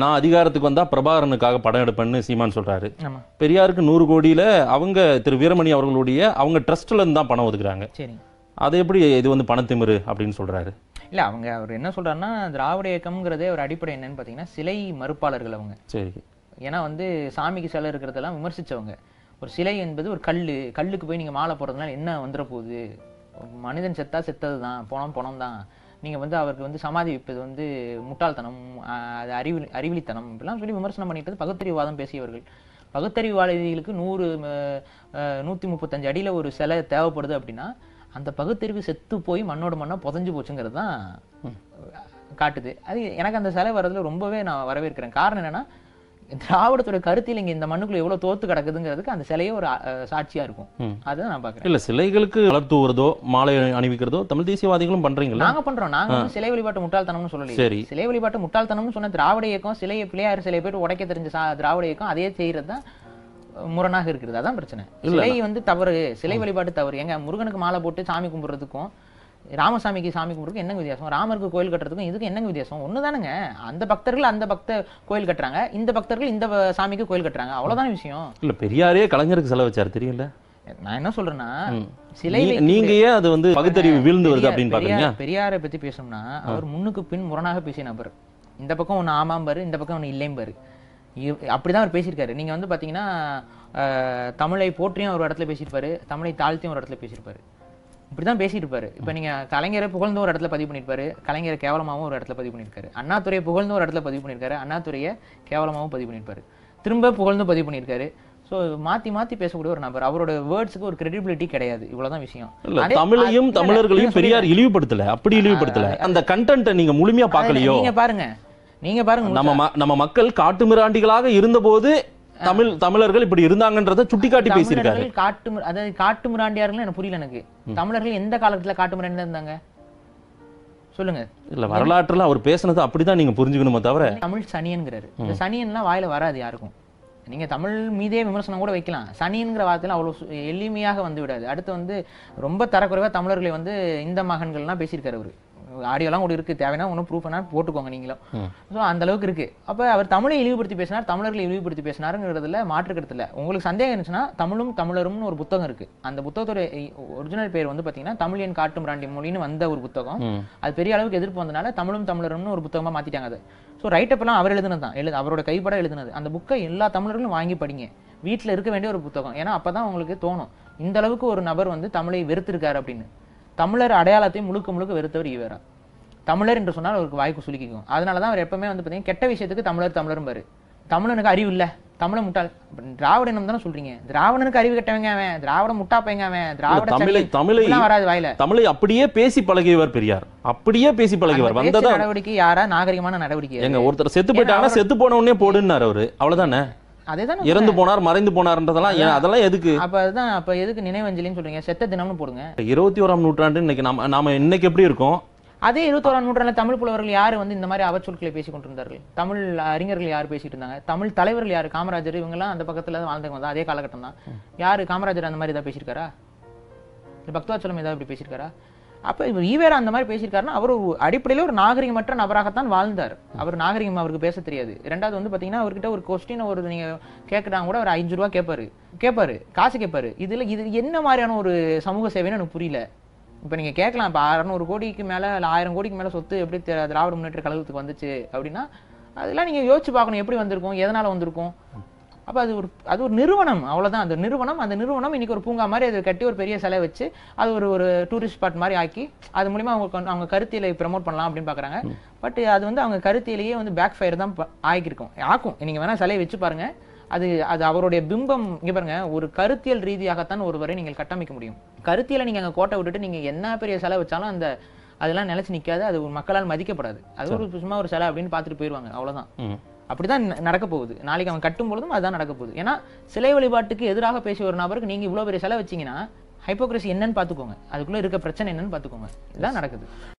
நான் அதிகாரத்துக்கு வந்தால் பிரபாகரனுக்காக படம் எடுப்பேன்னு சீமான் சொல்கிறாரு பெரியாருக்கு நூறு கோடியில் அவங்க திரு வீரமணி அவர்களுடைய அவங்க ட்ரஸ்ட்டில் இருந்து தான் பணம் ஒதுக்குறாங்க சரி அது எப்படி இது வந்து பணத்திமிரு அப்படின்னு சொல்கிறாரு இல்லை அவங்க அவர் என்ன சொல்கிறாருன்னா திராவிட இயக்கம்ங்கிறதே ஒரு அடிப்படை என்னன்னு பார்த்தீங்கன்னா சிலை மறுப்பாளர்கள் அவங்க சரி ஏன்னா வந்து சாமிக்கு சிலை இருக்கிறதெல்லாம் விமர்சித்தவங்க ஒரு சிலை என்பது ஒரு கல் கல்லுக்கு போய் நீங்கள் மாலை போடுறதுனால என்ன வந்துட போகுது மனிதன் செத்தா செத்தது தான் போனோம் பணம் தான் நீங்கள் வந்து அவருக்கு வந்து சமாதி வைப்பது வந்து முட்டாள்தனம் அது அறிவி அறிவிலித்தனம் இப்படிலாம் சொல்லி விமர்சனம் பண்ணிட்டு பகுத்தறிவுவாதம் பேசியவர்கள் பகுத்தறிவுவாதிகளுக்கு நூறு நூற்றி முப்பத்தஞ்சு அடியில் ஒரு சிலை தேவைப்படுது அப்படின்னா அந்த பகுத்தறிவு செத்து போய் மண்ணோட மண்ணை புதஞ்சு போச்சுங்கிறது தான் காட்டுது அது எனக்கு அந்த சிலை வர்றதுல ரொம்பவே நான் வரவேற்கிறேன் காரணம் என்னென்னா திராவிடத்துடைய கருத்தில் இங்க இந்த மண்ணுக்குள்ள எவ்வளவு தோத்து கிடக்குதுங்கிறதுக்கு அந்த சிலையே ஒரு சாட்சியா இருக்கும் அதுதான் நான் பாக்குறேன் இல்ல சிலைகளுக்கு வளர்த்துவதோ மாலை அணிவிக்கிறதோ தமிழ் தேசியவாதிகளும் பண்றீங்களா நாங்க பண்றோம் நாங்க சிலை வழிபாட்டு முட்டாள்தனம்னு சொல்லல சரி சிலை வழிபாட்டு முட்டாள்தனம்னு சொன்ன திராவிட இயக்கம் சிலையை பிள்ளையார் சிலையை போயிட்டு உடைக்க தெரிஞ்ச திராவிட இயக்கம் அதே செய்யறது தான் முரணாக இருக்கிறது அதான் பிரச்சனை சிலை வந்து தவறு சிலை வழிபாட்டு தவறு எங்க முருகனுக்கு மாலை போட்டு சாமி கும்பிடுறதுக்கும் ராமசாமிக்கு சாமி கும்பிட்றதுக்கு என்ன வித்தியாசம் ராமருக்கு கோயில் கட்டுறதுக்கும் இதுக்கு என்ன வித்தியாசம் ஒன்று தானுங்க அந்த பக்தர்கள் அந்த பக்த கோயில் கட்டுறாங்க இந்த பக்தர்கள் இந்த சாமிக்கு கோயில் கட்டுறாங்க அவ்வளோதான விஷயம் இல்லை பெரியாரே கலைஞருக்கு செலவச்சார் தெரியல நான் என்ன சொல்றேன்னா சிலை நீங்க ஏன் அது வந்து பகுத்தறிவு வீழ்ந்து வருது அப்படின்னு பாக்குறீங்க பெரியாரை பத்தி பேசணும்னா அவர் முன்னுக்கு பின் முரணாக பேசிய நபர் இந்த பக்கம் ஒன்று ஆமாம் பாரு இந்த பக்கம் ஒன்று இல்லையும் பாரு அப்படிதான் அவர் பேசியிருக்காரு நீங்க வந்து பாத்தீங்கன்னா தமிழை போற்றியும் ஒரு இடத்துல பேசியிருப்பாரு தமிழை தாழ்த்தியும் ஒரு இடத்துல பேசியிருப்பாரு இப்படிதான் பேசிட்டு இருப்பாரு இப்போ நீங்க கலைஞரை புகழ்ந்து ஒரு இடத்துல பதிவு பண்ணியிருப்பாரு கலைஞரை கேவலமாகவும் ஒரு இடத்துல பதிவு பண்ணிருக்காரு அண்ணாத்துறையை புகழ்ந்து ஒரு இடத்துல பதிவு பண்ணியிருக்காரு அண்ணாத்துறைய கேவலமாகவும் பதிவு பண்ணிருப்பாரு திரும்ப புகழ்ந்து பதிவு பண்ணிருக்காரு ஸோ மாத்தி மாத்தி பேசக்கூடிய ஒரு நபர் அவரோட வேர்ட்ஸுக்கு ஒரு கிரெடிபிலிட்டி கிடையாது இவ்வளவுதான் விஷயம் தமிழையும் தமிழர்களையும் பெரியார் இழிவுபடுத்தல அப்படி இழிவுபடுத்தல அந்த கண்டென்ட்டை நீங்க முழுமையா பாக்கலையோ நீங்க பாருங்க நீங்க பாருங்க நம்ம நம்ம மக்கள் காட்டுமிராண்டிகளாக போது தமிழ் தமிழர்கள் இப்படி இருந்தாங்கன்றத சுட்டிக்காட்டி பேசியிருக்காரு காட்டு அதாவது காட்டு மிராண்டியார்கள் எனக்கு புரியல எனக்கு தமிழர்கள் எந்த காலத்துல காட்டு மிராண்டியா இருந்தாங்க சொல்லுங்க இல்ல வரலாற்றுல அவர் பேசினது அப்படிதான் நீங்க புரிஞ்சுக்கணுமே தவிர தமிழ் சனியன்கிறாரு இந்த சனியன்லாம் வாயில வராது யாருக்கும் நீங்க தமிழ் மீதே விமர்சனம் கூட வைக்கலாம் சனிங்கிற வார்த்தையில அவ்வளவு எளிமையாக வந்து விடாது அடுத்து வந்து ரொம்ப தரக்குறைவா தமிழர்களை வந்து இந்த மகன்கள்லாம் பேசியிருக்காரு அவரு ஆடியோலாம் கூட இருக்குது தேவைன்னா ஒன்றும் ப்ரூஃப் வேணா போட்டுக்கோங்க நீங்களும் ஸோ அந்த அளவுக்கு இருக்குது அப்போ அவர் தமிழை இழிவுபடுத்தி பேசினார் தமிழர்களை இழிவுபடுத்தி பேசினாருங்கிறதுல மாற்றுக்கிறதுல உங்களுக்கு சந்தேகம் இருந்துச்சுன்னா தமிழும் தமிழரும்னு ஒரு புத்தகம் இருக்குது அந்த புத்தகத்தோட ஒரிஜினல் பேர் வந்து பார்த்தீங்கன்னா தமிழின் காட்டும் ராண்டி மொழின்னு வந்த ஒரு புத்தகம் அது பெரிய அளவுக்கு எதிர்ப்பு வந்தனால தமிழும் தமிழரும்னு ஒரு புத்தகமாக மாற்றிட்டாங்க அது ஸோ ரைட்டப்பெல்லாம் அவர் எழுதுனது தான் எழுது அவரோட கைப்பட எழுதுனது அந்த புக்கை எல்லா தமிழர்களும் வாங்கி படிங்க வீட்டில் இருக்க வேண்டிய ஒரு புத்தகம் ஏன்னா அப்போ தான் உங்களுக்கு தோணும் இந்த அளவுக்கு ஒரு நபர் வந்து தமிழை வெறுத்திருக்காரு அப்படின்னு தமிழர் அடையாளத்தையும் முழுக்க முழுக்க வெறுத்தவர் ஈவேரா தமிழர் என்று சொன்னால் அவருக்கு வாய்ப்பு சுலுக்கிக்கும் அதனால தான் அவர் எப்பவுமே வந்து பார்த்தீங்கன்னா கெட்ட விஷயத்துக்கு தமிழர் தமிழரும் பாரு தமிழனுக்கு அறிவு இல்லை தமிழ முட்டாள் திராவிடனம் தானே சொல்றீங்க திராவிடனுக்கு அறிவு கட்டவங்க அவன் திராவிட முட்டா பையங்க அவன் திராவிட தமிழை தமிழை வராது வாயில தமிழை அப்படியே பேசி பழகியவர் பெரியார் அப்படியே பேசி பழகியவர் வந்ததா நடவடிக்கை யாரா நாகரிகமான நடவடிக்கை எங்க ஒருத்தர் செத்து போயிட்டாங்கன்னா செத்து போன உடனே போடுன்னாரு அவரு அவ்வளவுதானே அதேதான் இறந்து போனார் மறைந்து போனார்ன்றதெல்லாம் அதெல்லாம் எதுக்கு அப்ப அதுதான் அப்ப எதுக்கு நினைவஞ்சலின்னு சொல்றீங்க செத்த தினம்னு போடுங்க இருபத்தி ஓராம் நூற்றாண்டு இன்னைக்கு நம்ம நாம இன்னைக்கு எப்படி இருக்கும் அதே இருபத்தி இருபத்தோராம் நூற்றாண்டு தமிழ் புலவர்கள் யார் வந்து இந்த மாதிரி அவச்சொற்களை பேசி கொண்டிருந்தார்கள் தமிழ் அறிஞர்கள் யார் பேசிட்டு இருந்தாங்க தமிழ் தலைவர்கள் யார் காமராஜர் இவங்கெல்லாம் அந்த பக்கத்துல வாழ்ந்து வந்தா அதே காலகட்டம் தான் யார் காமராஜர் அந்த மாதிரி ஏதாவது பேசியிருக்காரா பக்தவாச்சலம் ஏதாவது இப்படி பேசியிருக்காரா அப்போ இவர் ஈவேரா அந்த மாதிரி பேசியிருக்காருன்னா அவர் ஒரு அடிப்படையில் ஒரு நாகரிகமற்ற நபராகத்தான் வாழ்ந்தார் அவர் நாகரிகம் அவருக்கு பேச தெரியாது ரெண்டாவது வந்து பார்த்தீங்கன்னா அவர்கிட்ட ஒரு கொஸ்டின் ஒரு நீங்கள் கேட்குறாங்க கூட அவர் அஞ்சு ரூபா கேட்பாரு கேட்பாரு காசு கேட்பாரு இதில் இது என்ன மாதிரியான ஒரு சமூக சேவைன்னு எனக்கு புரியல இப்போ நீங்கள் கேட்கலாம் இப்போ அறநூறு கோடிக்கு மேலே இல்லை ஆயிரம் கோடிக்கு மேலே சொத்து எப்படி திராவிட முன்னேற்ற கழகத்துக்கு வந்துச்சு அப்படின்னா அதெல்லாம் நீங்கள் யோசிச்சு பார்க்கணும் எப்படி வந்திருக்கும் எதனால் வந்திருக்கும் அப்போ அது ஒரு அது ஒரு நிறுவனம் அவ்வளோதான் அந்த நிறுவனம் அந்த நிறுவனம் இன்றைக்கி ஒரு பூங்கா மாதிரி அதை கட்டி ஒரு பெரிய சிலை வச்சு அது ஒரு ஒரு டூரிஸ்ட் ஸ்பாட் மாதிரி ஆக்கி அது மூலிமா அவங்க அவங்க கருத்தியலை ப்ரமோட் பண்ணலாம் அப்படின்னு பார்க்குறாங்க பட் அது வந்து அவங்க கருத்தியிலேயே வந்து பேக் ஃபயர் தான் ஆகிருக்கும் ஆக்கும் நீங்கள் வேணால் சிலையை வச்சு பாருங்கள் அது அது அவருடைய பிம்பம் இங்கே பாருங்க ஒரு கருத்தியல் ரீதியாகத்தான் ஒருவரை நீங்கள் கட்டமைக்க முடியும் கருத்தியில் நீங்கள் அங்கே கோட்டை விட்டுட்டு நீங்கள் என்ன பெரிய சிலை வச்சாலும் அந்த அதெல்லாம் நிலச்சி நிற்காது அது மக்களால் மதிக்கப்படாது அது ஒரு சும்மா ஒரு சிலை அப்படின்னு பார்த்துட்டு போயிடுவாங்க அவ்வளோதான் அப்படி தான் நடக்க போகுது நாளைக்கு அவன் கட்டும் பொழுதும் அதுதான் நடக்க போகுது ஏன்னா சிலை வழிபாட்டுக்கு எதிராக பேசிய ஒரு நபருக்கு நீங்கள் இவ்வளோ பெரிய செலவு வச்சிங்கன்னா ஹைப்போக்ரஸி என்னன்னு பார்த்துக்கோங்க அதுக்குள்ளே இருக்க பிரச்சனை என்னன்னு பார்த்துக்கோங்க இதுதான் நடக்குது